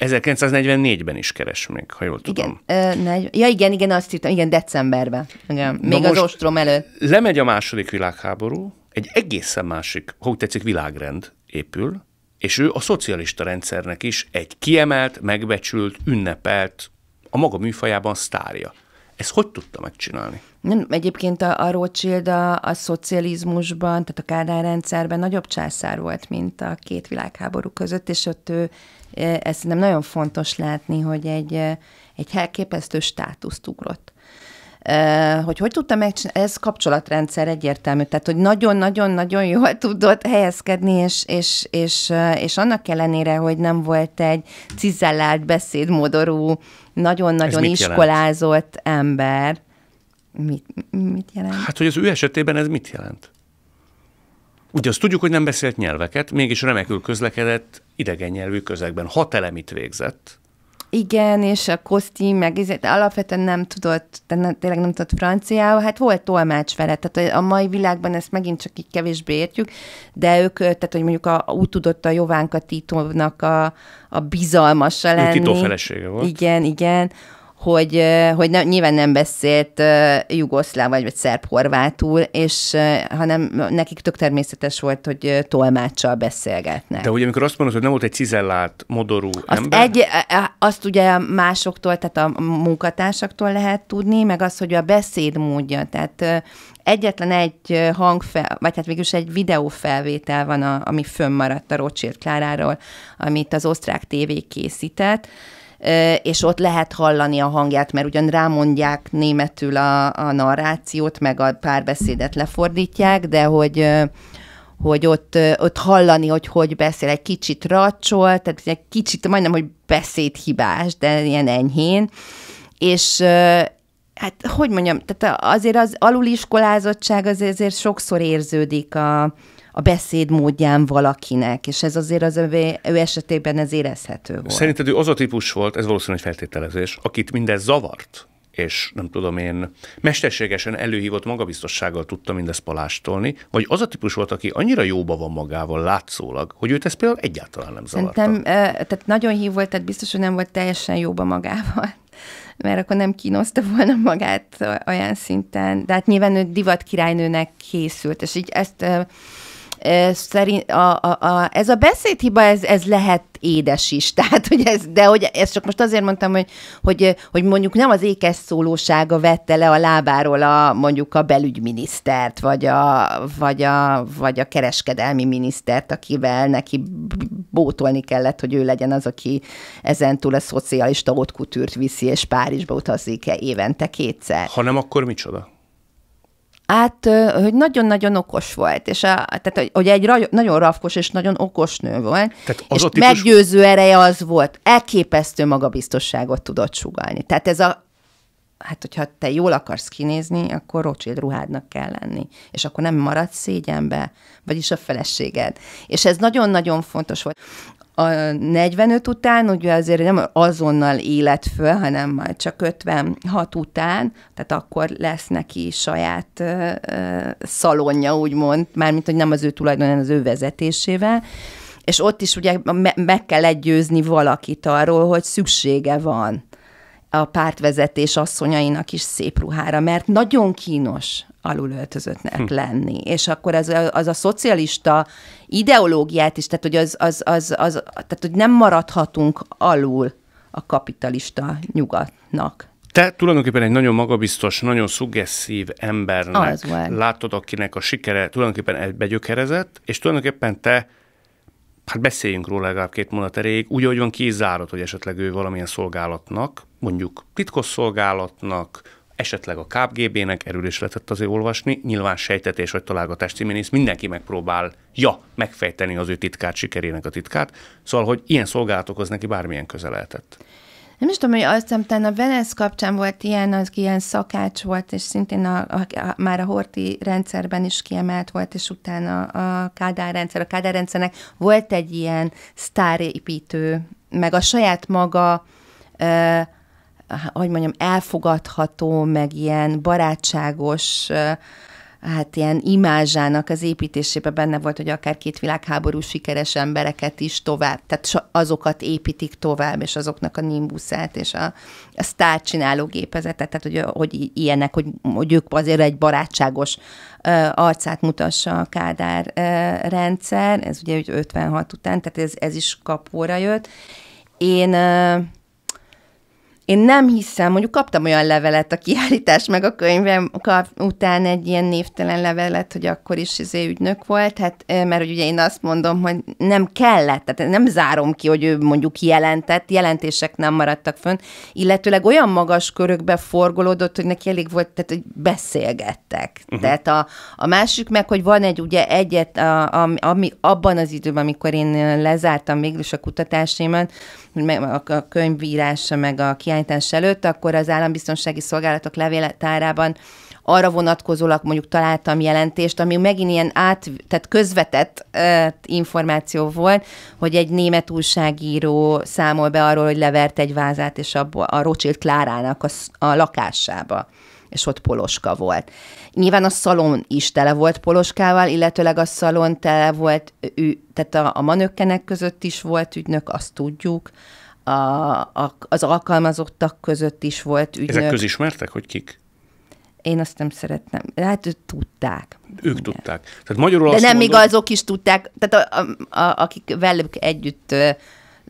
1944-ben is keres még, ha jól tudom. Igen, ö, negy... ja igen, igen, azt írtam, igen, decemberben. Igen, Na még az ostrom előtt. Lemegy a második világháború, egy egészen másik, ha úgy tetszik, világrend épül, és ő a szocialista rendszernek is egy kiemelt, megbecsült, ünnepelt, a maga műfajában sztárja. Ezt hogy tudta megcsinálni? Nem, egyébként a, a Rothschild a, a szocializmusban, tehát a Kádár rendszerben nagyobb császár volt, mint a két világháború között, és ott ő, e, ezt nem nagyon fontos látni, hogy egy, e, egy elképesztő státuszt ugrott hogy hogy tudta megcsinálni, ez kapcsolatrendszer egyértelmű, tehát hogy nagyon-nagyon-nagyon jól [laughs] tudott helyezkedni, és, és, és, és annak ellenére, hogy nem volt egy cizellált, beszédmodorú, nagyon-nagyon iskolázott jelent? ember. Mit, mit jelent? Hát, hogy az ő esetében ez mit jelent? Ugye azt tudjuk, hogy nem beszélt nyelveket, mégis remekül közlekedett idegen nyelvű közegben. Hat elemit végzett, igen, és a kosztím, meg izé, alapvetően nem tudott, de ne, tényleg nem tudott franciául, hát volt tolmács vele, tehát a mai világban ezt megint csak így kevésbé értjük, de ők, tehát hogy mondjuk a, úgy tudott a Jovánka Titónak a, a bizalmasa lenni. Ő Tito felesége volt. Igen, igen, hogy, hogy nem, nyilván nem beszélt jugoszláv vagy, vagy szerb-horvátul, és, hanem nekik tök természetes volt, hogy tolmáccsal beszélgetnek. De ugye amikor azt mondod, hogy nem volt egy cizellált, modorú azt ember? Egy, azt ugye másoktól, tehát a munkatársaktól lehet tudni, meg az, hogy a beszédmódja, tehát egyetlen egy hangfel, vagy hát végülis egy videófelvétel van, a, ami fönnmaradt a Rocsért Kláráról, amit az osztrák tévé készített, és ott lehet hallani a hangját, mert ugyan rámondják németül a, a narrációt, meg a párbeszédet lefordítják, de hogy hogy ott, ott hallani, hogy hogy beszél, egy kicsit racsol, tehát egy kicsit, majdnem, hogy beszédhibás, de ilyen enyhén, és hát hogy mondjam, tehát azért az aluliskolázottság azért, azért sokszor érződik a, a beszédmódján valakinek, és ez azért az övé, ő esetében ez érezhető volt. Szerinted ő az a típus volt, ez valószínűleg egy feltételezés, akit mindez zavart, és nem tudom én, mesterségesen előhívott magabiztossággal tudta mindezt palástolni, vagy az a típus volt, aki annyira jóba van magával látszólag, hogy őt ez például egyáltalán nem zavarta. Szerintem, tehát nagyon hív volt, tehát biztos, hogy nem volt teljesen jóba magával mert akkor nem kínoszta volna magát olyan szinten. De hát nyilván ő divat királynőnek készült, és így ezt szerint a, a, a, ez a beszédhiba, ez, ez lehet édes is. [laughs] Tehát, hogy ez, de hogy ezt csak most azért mondtam, hogy, hogy, hogy mondjuk nem az ékes szólósága vette le a lábáról a, mondjuk a belügyminisztert, vagy a, vagy a, vagy a kereskedelmi minisztert, akivel neki bótolni kellett, hogy ő legyen az, aki ezentúl a szocialista kutűrt viszi, és Párizsba utazik évente kétszer. Ha nem, akkor micsoda? Hát, hogy nagyon-nagyon okos volt, és a, tehát, hogy egy raj, nagyon rafkos és nagyon okos nő volt, tehát az és a típus... meggyőző ereje az volt, elképesztő magabiztosságot tudott sugalni. Tehát ez a, hát hogyha te jól akarsz kinézni, akkor rocsid ruhádnak kell lenni, és akkor nem maradsz szégyenbe, vagyis a feleséged. És ez nagyon-nagyon fontos volt a 45 után, ugye azért nem azonnal élet föl, hanem már csak 56 után, tehát akkor lesz neki saját ö, ö, szalonja, úgymond, mármint, hogy nem az ő hanem az ő vezetésével, és ott is ugye me- meg kell legyőzni valakit arról, hogy szüksége van a pártvezetés asszonyainak is szép ruhára, mert nagyon kínos alulöltözöttnek hm. lenni. És akkor az, az a szocialista ideológiát is, tehát hogy, az, az, az, az, tehát hogy nem maradhatunk alul a kapitalista nyugatnak. Te tulajdonképpen egy nagyon magabiztos, nagyon szuggesszív embernek az látod, akinek a sikere tulajdonképpen begyökerezett, és tulajdonképpen te hát beszéljünk róla legalább két mondat erejéig, úgy, ahogy van kizárod, hogy esetleg ő valamilyen szolgálatnak, mondjuk titkosszolgálatnak, esetleg a KGB-nek, erről is lehetett azért olvasni, nyilván sejtetés vagy találgatás címén is mindenki megpróbál, ja, megfejteni az ő titkát, sikerének a titkát, szóval, hogy ilyen szolgálatokhoz neki bármilyen köze lehetett. Nem is tudom, hogy azt hiszem, talán a Velez kapcsán volt ilyen, az ilyen szakács volt, és szintén a, a, a, már a horti rendszerben is kiemelt volt, és utána a Kádár rendszer. A Kádár rendszernek volt egy ilyen sztárépítő, meg a saját maga ö, hogy mondjam, elfogadható, meg ilyen barátságos, hát ilyen imázsának az építésébe benne volt, hogy akár két világháború sikeres embereket is tovább, tehát azokat építik tovább, és azoknak a nimbuszát, és a, a csináló gépezetet, tehát hogy, hogy ilyenek, hogy, hogy ők azért egy barátságos ö, arcát mutassa a Kádár ö, rendszer, ez ugye 56 után, tehát ez, ez is kapóra jött. Én ö, én nem hiszem, mondjuk kaptam olyan levelet a kiállítás meg a könyvem után egy ilyen névtelen levelet, hogy akkor is izé ügynök volt, hát mert ugye én azt mondom, hogy nem kellett, tehát nem zárom ki, hogy ő mondjuk jelentett, jelentések nem maradtak fönn, illetőleg olyan magas körökbe forgolódott, hogy neki elég volt, tehát hogy beszélgettek. Uh-huh. Tehát a, a másik meg, hogy van egy ugye egyet, a, a, ami abban az időben, amikor én lezártam végül is a kutatásaimat, a könyvírása meg a kiállítása, kiállítás előtt, akkor az állambiztonsági szolgálatok levéltárában arra vonatkozólag mondjuk találtam jelentést, ami megint ilyen át, tehát közvetett uh, információ volt, hogy egy német újságíró számol be arról, hogy levert egy vázát, és abból a Rothschild Klárának a, a lakásába és ott poloska volt. Nyilván a szalon is tele volt poloskával, illetőleg a szalon tele volt, ő, tehát a, a manökkenek között is volt ügynök, azt tudjuk, a, a, az alkalmazottak között is volt ügynök. Ezek közismertek, hogy kik? Én azt nem szeretném. Hát ők tudták. Ők Igen. tudták. Tehát magyarul De nem mondom... még azok is tudták, tehát a, a, a, akik velük együtt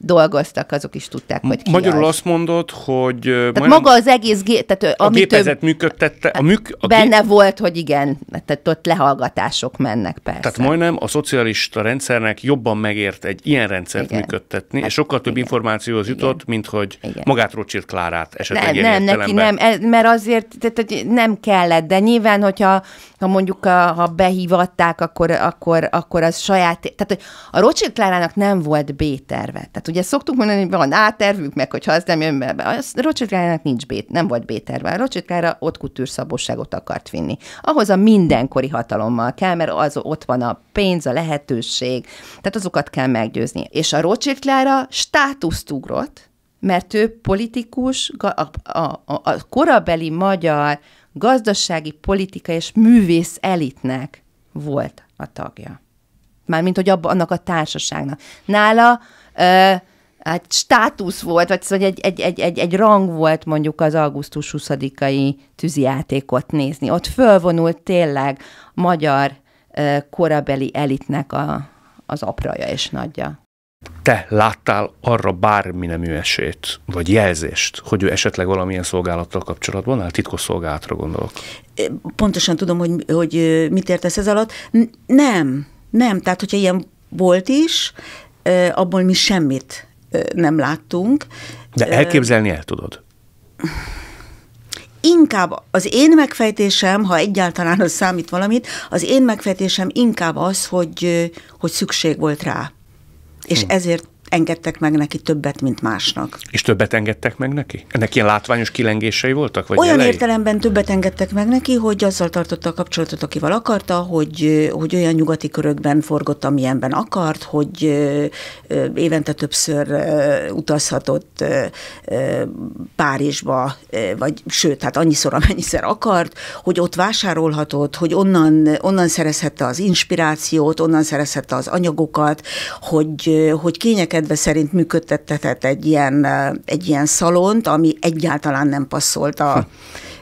dolgoztak, azok is tudták, hogy ki Magyarul az. azt mondod, hogy... Tehát maga az egész gé... tehát a amit gépezet ő... működtette, a műk... A benne gép... volt, hogy igen, tehát ott lehallgatások mennek persze. Tehát majdnem a szocialista rendszernek jobban megért egy ilyen rendszert igen. működtetni, hát, és sokkal több igen. információhoz jutott, igen. mint hogy igen. magát Csírt Klárát esetleg Nem, nem, neki nem, mert azért tehát, nem kellett, de nyilván, hogyha ha mondjuk a, ha behívatták, akkor, akkor, akkor az saját... Tehát a Rocsir Klárának nem volt B-terve, tehát ugye szoktuk mondani, hogy van átervünk meg meg hogyha az nem jön be, a Rocsitkárának nincs bét, nem volt béterve. terve. A Rocsitkára ott kultúrszabosságot akart vinni. Ahhoz a mindenkori hatalommal kell, mert az ott van a pénz, a lehetőség, tehát azokat kell meggyőzni. És a Rocsitkára státuszt ugrott, mert ő politikus, a, a, a, a korabeli magyar gazdasági, politika és művész elitnek volt a tagja. Mármint, hogy abba, annak a társaságnak. Nála hát státusz volt, vagy szóval egy, egy, egy, egy, egy rang volt mondjuk az augusztus 20-ai tűzijátékot nézni. Ott fölvonult tényleg magyar korabeli elitnek a, az apraja és nagyja. Te láttál arra bármi nemű esélyt, vagy jelzést, hogy ő esetleg valamilyen szolgálattal kapcsolatban áll? Titkos szolgálatra gondolok. Pontosan tudom, hogy, hogy mit értesz ez alatt. Nem, nem. Tehát, hogyha ilyen volt is, abból mi semmit nem láttunk. De elképzelni el tudod? Inkább az én megfejtésem, ha egyáltalán az számít valamit, az én megfejtésem inkább az, hogy, hogy szükség volt rá. És hm. ezért engedtek meg neki többet, mint másnak. És többet engedtek meg neki? Ennek ilyen látványos kilengései voltak? Vagy olyan jelei? értelemben többet engedtek meg neki, hogy azzal tartotta a kapcsolatot, akivel akarta, hogy, hogy olyan nyugati körökben forgott, amilyenben akart, hogy évente többször utazhatott Párizsba, vagy sőt, hát annyiszor, amennyiszer akart, hogy ott vásárolhatott, hogy onnan, onnan szerezhette az inspirációt, onnan szerezhette az anyagokat, hogy, hogy kényeket kedve szerint működtetett egy ilyen, egy ilyen szalont, ami egyáltalán nem passzolt a,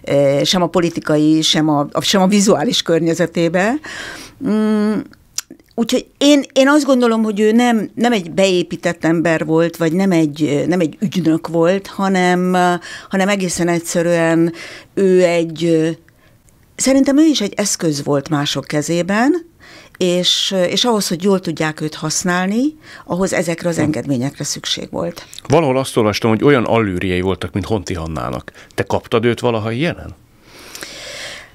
hm. sem a politikai, sem a, sem a vizuális környezetébe. Mm, úgyhogy én, én azt gondolom, hogy ő nem, nem egy beépített ember volt, vagy nem egy, nem egy ügynök volt, hanem, hanem egészen egyszerűen ő egy, szerintem ő is egy eszköz volt mások kezében, és, eh, és ahhoz, hogy jól tudják őt használni, ahhoz ezekre az hm. engedményekre szükség volt. Valahol azt olvastam, hogy olyan allűriei voltak, mint Honti Hannának. Te kaptad őt valaha ilyenen?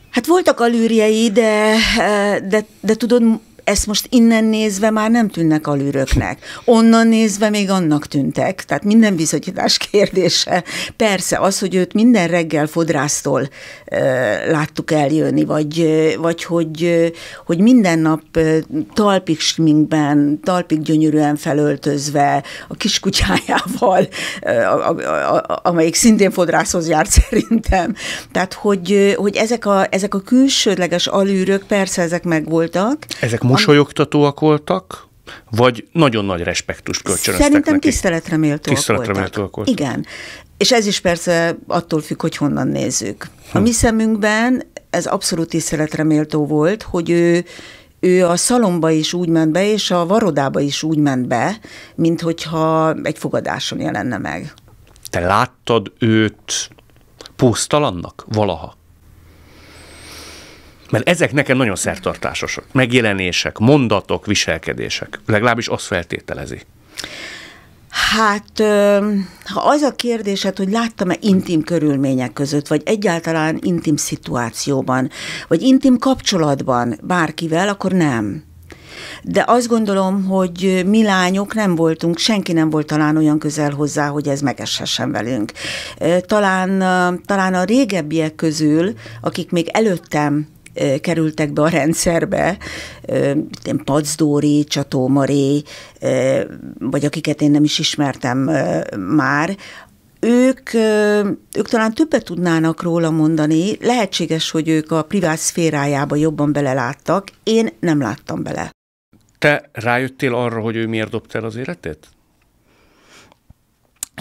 Hát voltak allűriei, de, eh, de, de tudod, ezt most innen nézve már nem tűnnek lűröknek. Onnan nézve még annak tűntek. Tehát minden bizonyítás kérdése. Persze az, hogy őt minden reggel fodrásztól ö, láttuk eljönni, vagy, vagy hogy, hogy minden nap talpig sminkben, talpig gyönyörűen felöltözve, a kiskutyájával, amelyik szintén fodrászhoz járt szerintem. Tehát, hogy, hogy ezek, a, ezek a külsődleges alűrök, persze ezek megvoltak. Ezek mosolyogtatóak voltak, vagy nagyon nagy respektust kölcsönöztek Szerintem neki. tiszteletre méltóak tiszteletre voltak. Méltóak voltak. Igen. És ez is persze attól függ, hogy honnan nézzük. Hm. A mi hm. szemünkben ez abszolút tiszteletre méltó volt, hogy ő ő a szalomba is úgy ment be, és a varodába is úgy ment be, mint hogyha egy fogadáson jelenne meg. Te láttad őt pusztalannak valaha? Mert ezek nekem nagyon szertartásosak. Megjelenések, mondatok, viselkedések. Legalábbis azt feltételezi. Hát, ha az a kérdésed, hogy láttam-e intim körülmények között, vagy egyáltalán intim szituációban, vagy intim kapcsolatban bárkivel, akkor nem. De azt gondolom, hogy mi lányok nem voltunk, senki nem volt talán olyan közel hozzá, hogy ez megeshessen velünk. Talán, talán a régebbiek közül, akik még előttem kerültek be a rendszerbe, én Pacdóri, Csató vagy akiket én nem is ismertem már, ők, ők talán többet tudnának róla mondani, lehetséges, hogy ők a privát szférájába jobban beleláttak, én nem láttam bele. Te rájöttél arra, hogy ő miért dobta el az életét?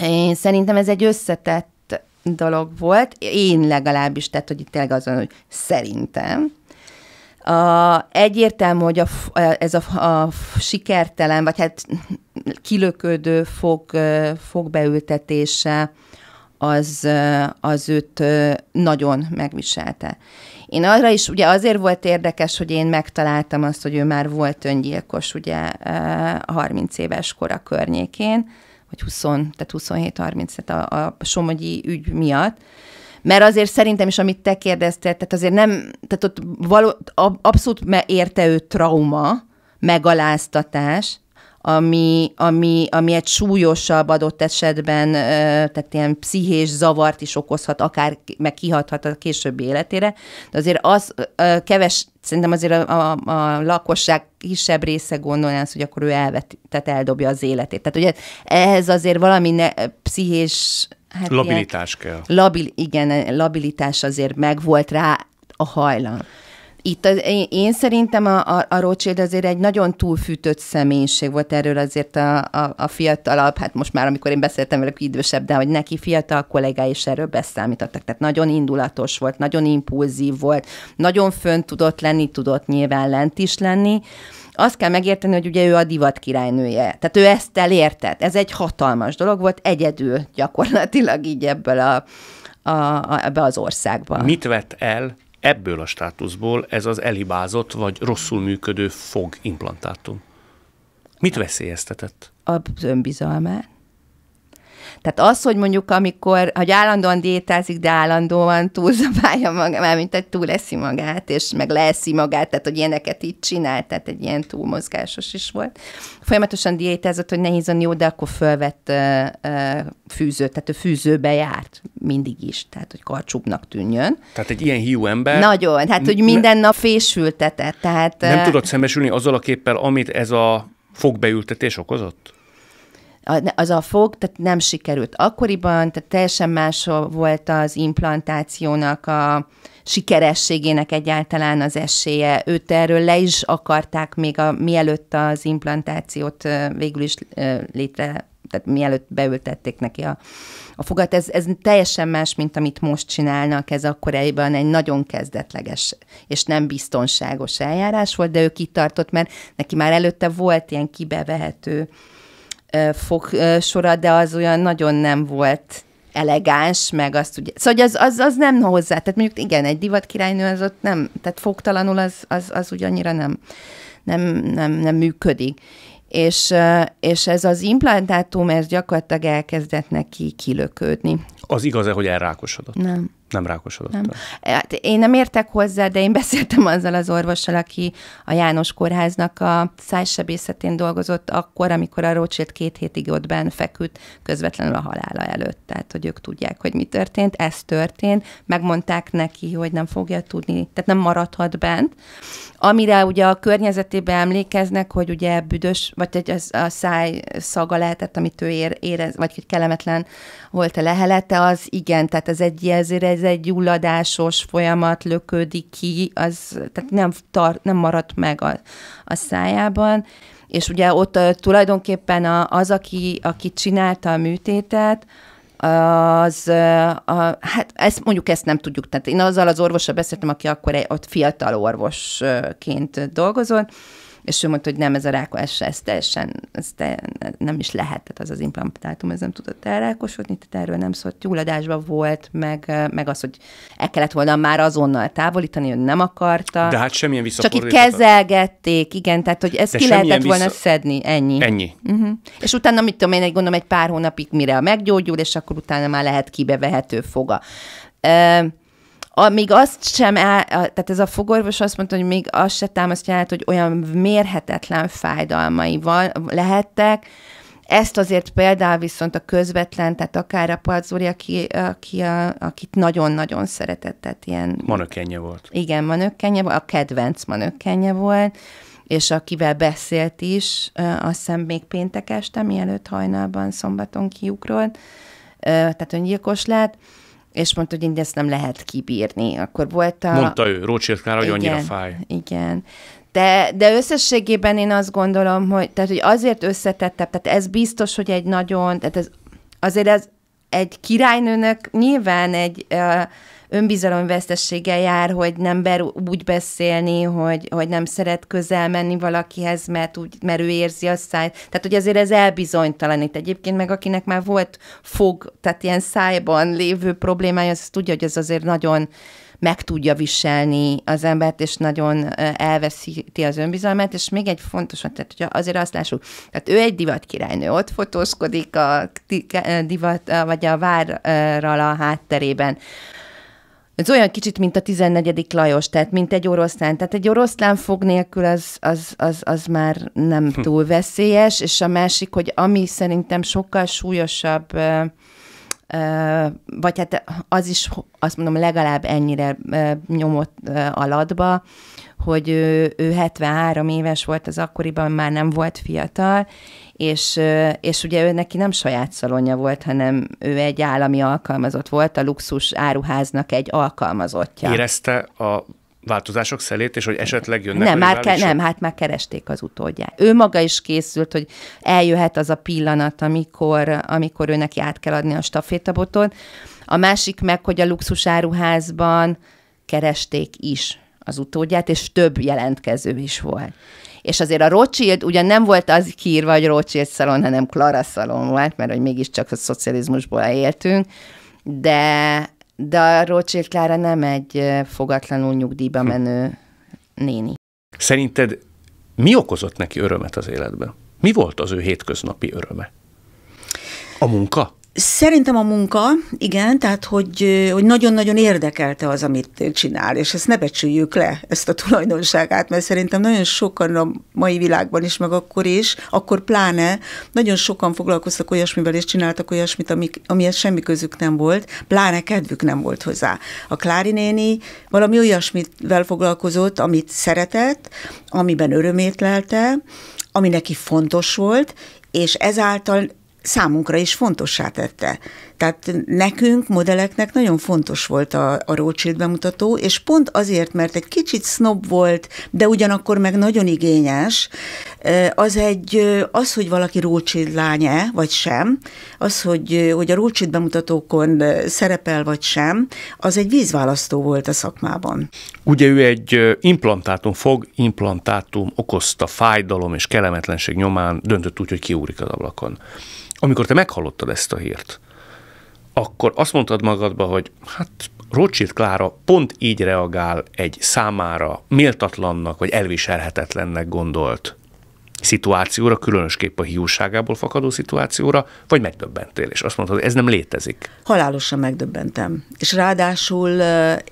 Én szerintem ez egy összetett dolog volt, én legalábbis, tehát hogy itt tényleg azon, hogy szerintem, a, egyértelmű, hogy a, ez a, a sikertelen, vagy hát kilöködő fog, fogbeültetése az, az őt nagyon megviselte. Én arra is, ugye azért volt érdekes, hogy én megtaláltam azt, hogy ő már volt öngyilkos, ugye 30 éves kora környékén, vagy 20, tehát 27-30, tehát a, a Somogyi ügy miatt, mert azért szerintem is, amit te kérdeztél tehát azért nem, tehát ott való, abszolút érte ő trauma, megaláztatás, ami, ami, ami egy súlyosabb adott esetben, tehát ilyen pszichés zavart is okozhat, akár meg kihathat a későbbi életére. De azért az keves, szerintem azért a, a, a lakosság kisebb része gondolja azt, hogy akkor ő elvet, tehát eldobja az életét. Tehát ugye ehhez azért valami ne, pszichés Hát labilitás ilyen, kell. Labil, igen, labilitás azért megvolt rá a hajlan. Itt az, én szerintem a, a, a Rothschild azért egy nagyon túlfűtött személyiség volt erről azért a, a, a fiatalabb, hát most már amikor én beszéltem velük idősebb, de hogy neki fiatal kollégái is erről beszámítottak. Tehát nagyon indulatos volt, nagyon impulzív volt, nagyon fönt tudott lenni, tudott nyilván lent is lenni azt kell megérteni, hogy ugye ő a divat királynője. Tehát ő ezt elérte. Ez egy hatalmas dolog volt, egyedül gyakorlatilag így ebből a, a, a, ebbe az országban. Mit vett el ebből a státuszból ez az elhibázott vagy rosszul működő fog implantátum. Mit veszélyeztetett? Az önbizalmát, tehát az, hogy mondjuk amikor, hogy állandóan diétázik, de állandóan túlzabálja magát, mármint hogy túleszi magát, és meg leeszi magát, tehát hogy ilyeneket így csinált, tehát egy ilyen túlmozgásos is volt. Folyamatosan diétázott, hogy nehéz a jó, de akkor fölvett uh, uh, fűzőt, tehát ő fűzőbe járt mindig is, tehát hogy karcsúbbnak tűnjön. Tehát egy ilyen hiú ember. Nagyon, hát hogy minden nap fésültetett. Tehát, nem tudott szembesülni azzal a képpel, amit ez a fogbeültetés okozott? az a fog, tehát nem sikerült akkoriban, tehát teljesen más volt az implantációnak a sikerességének egyáltalán az esélye. Őt erről le is akarták még a, mielőtt az implantációt végül is létre tehát mielőtt beültették neki a, a fogat. Ez, ez teljesen más, mint amit most csinálnak, ez akkoriban egy nagyon kezdetleges és nem biztonságos eljárás volt, de ő kitartott, mert neki már előtte volt ilyen kibevehető fogsora, de az olyan nagyon nem volt elegáns, meg azt ugye... Szóval az, az, az nem hozzá. Tehát mondjuk igen, egy divat királynő az ott nem, tehát fogtalanul az, az, az úgy annyira nem, nem, nem, nem működik. És, és ez az implantátum, ez gyakorlatilag elkezdett neki kilökődni. Az igaz-e, hogy elrákosodott? Nem. Nem rákosodott. Nem. Hát én nem értek hozzá, de én beszéltem azzal az orvossal, aki a János Kórháznak a szájsebészetén dolgozott akkor, amikor a Rócsét két hétig ott benn feküdt, közvetlenül a halála előtt. Tehát, hogy ők tudják, hogy mi történt, ez történt, megmondták neki, hogy nem fogja tudni, tehát nem maradhat bent. Amire ugye a környezetében emlékeznek, hogy ugye büdös, vagy egy az a száj szaga lehetett, amit ő érez, vagy hogy kellemetlen volt a lehelete, az igen, tehát ez egy, ezért ez ez egy gyulladásos folyamat löködik ki, az tehát nem, tart, nem maradt meg a, a szájában, és ugye ott uh, tulajdonképpen a, az, aki, aki csinálta a műtétet, az, a, hát ezt mondjuk ezt nem tudjuk. Tehát én azzal az orvossal beszéltem, aki akkor egy, ott fiatal orvosként dolgozott, és ő mondta, hogy nem, ez a rákos, ez teljesen, ez te, nem is lehet, tehát az az implantátum, ez nem tudott elrákosodni, tehát erről nem szólt, gyulladásban volt, meg, meg az, hogy el kellett volna már azonnal távolítani, ő nem akarta. De hát semmilyen Csak így kezelgették, igen, tehát hogy ezt De ki lehetett vissza... volna szedni, ennyi. Ennyi. Uh-huh. És utána, mit tudom én, egy gondolom egy pár hónapig mire a meggyógyul, és akkor utána már lehet kibevehető foga. Uh, a, még azt sem, el, a, tehát ez a fogorvos azt mondta, hogy még azt se támasztja el, hogy olyan mérhetetlen fájdalmai van, lehettek, ezt azért például viszont a közvetlen, tehát akár a Pazuri, aki, aki a, akit nagyon-nagyon szeretett, tehát ilyen... Manökenye volt. Igen, manökenye volt, a kedvenc manökenye volt, és akivel beszélt is, azt hiszem még péntek este, mielőtt hajnalban szombaton kiugrott, tehát öngyilkos lett, és mondta, hogy ezt nem lehet kibírni. Akkor volt a... Mondta ő, Rócsért Klára, hogy igen, annyira fáj. Igen. De, de összességében én azt gondolom, hogy, tehát, hogy azért összetettebb, tehát ez biztos, hogy egy nagyon, tehát ez, azért ez egy királynőnek nyilván egy uh, önbizalomvesztességgel jár, hogy nem ber úgy beszélni, hogy, hogy nem szeret közel menni valakihez, mert, úgy, mert ő érzi a száj. Tehát, hogy azért ez elbizonytalanít. Egyébként meg akinek már volt fog, tehát ilyen szájban lévő problémája, az tudja, hogy ez azért nagyon meg tudja viselni az embert, és nagyon elveszíti az önbizalmát, és még egy fontos, tehát hogy azért azt lássuk, tehát ő egy divat királynő, ott fotózkodik a divat, vagy a várral a hátterében. Ez olyan kicsit, mint a 14. Lajos, tehát mint egy oroszlán. Tehát egy oroszlán fog nélkül az, az, az, az már nem hm. túl veszélyes, és a másik, hogy ami szerintem sokkal súlyosabb, vagy hát az is, azt mondom, legalább ennyire nyomott alatba, hogy ő, ő 73 éves volt az akkoriban, már nem volt fiatal, és, és ugye ő neki nem saját szalonja volt, hanem ő egy állami alkalmazott volt, a luxus áruháznak egy alkalmazottja. Érezte a változások szelét, és hogy esetleg jönnek nem, már ke- nem, hát már keresték az utódját. Ő maga is készült, hogy eljöhet az a pillanat, amikor, amikor ő neki át kell adni a stafétabotot. A másik meg, hogy a luxus áruházban keresték is az utódját, és több jelentkező is volt és azért a Rothschild ugyan nem volt az kiírva, hogy Rothschild szalon, hanem Clara szalon volt, mert hogy mégiscsak a szocializmusból éltünk, de, de a Rothschild Clara nem egy fogatlanul nyugdíjba hm. menő néni. Szerinted mi okozott neki örömet az életben? Mi volt az ő hétköznapi öröme? A munka? Szerintem a munka, igen, tehát hogy, hogy nagyon-nagyon érdekelte az, amit csinál, és ezt ne becsüljük le, ezt a tulajdonságát, mert szerintem nagyon sokan a mai világban is, meg akkor is, akkor pláne nagyon sokan foglalkoztak olyasmivel, és csináltak olyasmit, amik, amihez semmi közük nem volt, pláne kedvük nem volt hozzá. A Klári néni valami olyasmivel foglalkozott, amit szeretett, amiben örömét lelte, ami neki fontos volt, és ezáltal számunkra is fontossá tette. Tehát nekünk, modelleknek nagyon fontos volt a, a Rothschild bemutató, és pont azért, mert egy kicsit snob volt, de ugyanakkor meg nagyon igényes, az egy, az, hogy valaki Rothschild lánya, vagy sem, az, hogy, hogy a Rothschild bemutatókon szerepel, vagy sem, az egy vízválasztó volt a szakmában. Ugye ő egy implantátum, fog implantátum okozta fájdalom és kellemetlenség nyomán döntött úgy, hogy kiúrik az ablakon. Amikor te meghallottad ezt a hírt, akkor azt mondtad magadba, hogy hát Rothschild Klára pont így reagál egy számára méltatlannak vagy elviselhetetlennek gondolt szituációra, különösképp a hiúságából fakadó szituációra, vagy megdöbbentél, és azt mondtad, hogy ez nem létezik? Halálosan megdöbbentem. És ráadásul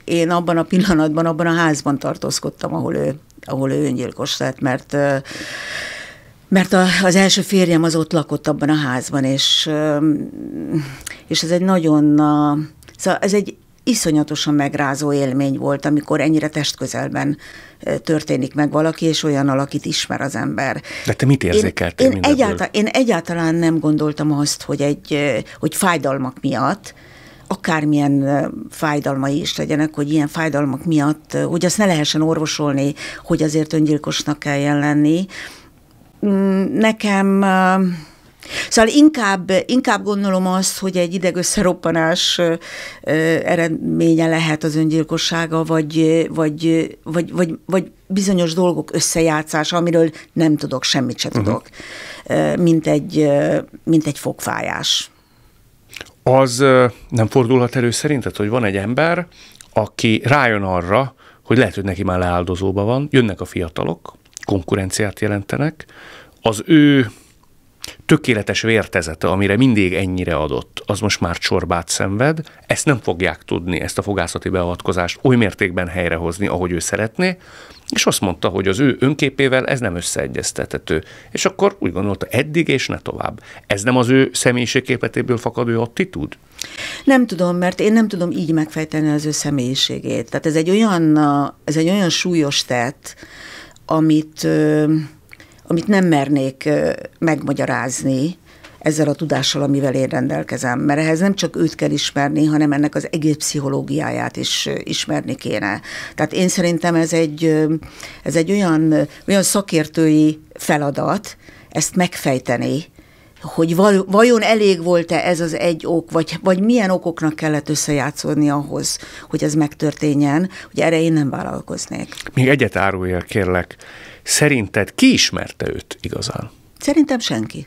én abban a pillanatban, abban a házban tartózkodtam, ahol ő, ahol ő öngyilkos lett, mert mert a, az első férjem az ott lakott abban a házban, és, és ez egy nagyon, szóval ez egy iszonyatosan megrázó élmény volt, amikor ennyire testközelben történik meg valaki, és olyan alakit ismer az ember. De te mit érzékeltél én, én, én egyáltalán nem gondoltam azt, hogy, egy, hogy fájdalmak miatt, akármilyen fájdalmai is legyenek, hogy ilyen fájdalmak miatt, hogy azt ne lehessen orvosolni, hogy azért öngyilkosnak kelljen lenni, Mm, nekem um, Szóval inkább, inkább gondolom azt, hogy egy idegösszeroppanás eredménye lehet az öngyilkossága, vagy, vagy, vagy, vagy, vagy bizonyos dolgok összejátszása, amiről nem tudok, semmit se mhm. tudok, uh-huh. mint, egy, mint egy fogfájás. Az nem fordulhat elő szerinted, hogy van egy ember, aki rájön arra, hogy lehet, hogy neki már leáldozóba van, jönnek a fiatalok, konkurenciát jelentenek. Az ő tökéletes vértezete, amire mindig ennyire adott, az most már csorbát szenved, ezt nem fogják tudni, ezt a fogászati beavatkozást oly mértékben helyrehozni, ahogy ő szeretné, és azt mondta, hogy az ő önképével ez nem összeegyeztethető. És akkor úgy gondolta, eddig és ne tovább. Ez nem az ő személyiségképetéből fakadó attitúd? Nem tudom, mert én nem tudom így megfejteni az ő személyiségét. Tehát ez egy olyan, ez egy olyan súlyos tett, amit, amit nem mernék megmagyarázni ezzel a tudással, amivel én rendelkezem. Mert ehhez nem csak őt kell ismerni, hanem ennek az egész pszichológiáját is ismerni kéne. Tehát én szerintem ez egy, ez egy olyan, olyan szakértői feladat, ezt megfejteni, hogy vajon elég volt-e ez az egy ok, vagy, vagy milyen okoknak kellett összejátszódni ahhoz, hogy ez megtörténjen, hogy erre én nem vállalkoznék. Még egyet árulja, kérlek. Szerinted ki ismerte őt igazán? Szerintem senki.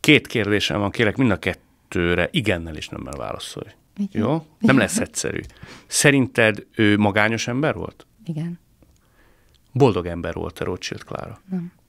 Két kérdésem van, kérlek, mind a kettőre igennel is nem válaszolj. Igen. Jó? Nem lesz egyszerű. Szerinted ő magányos ember volt? Igen. Boldog ember volt a Rothschild Klára? Nem.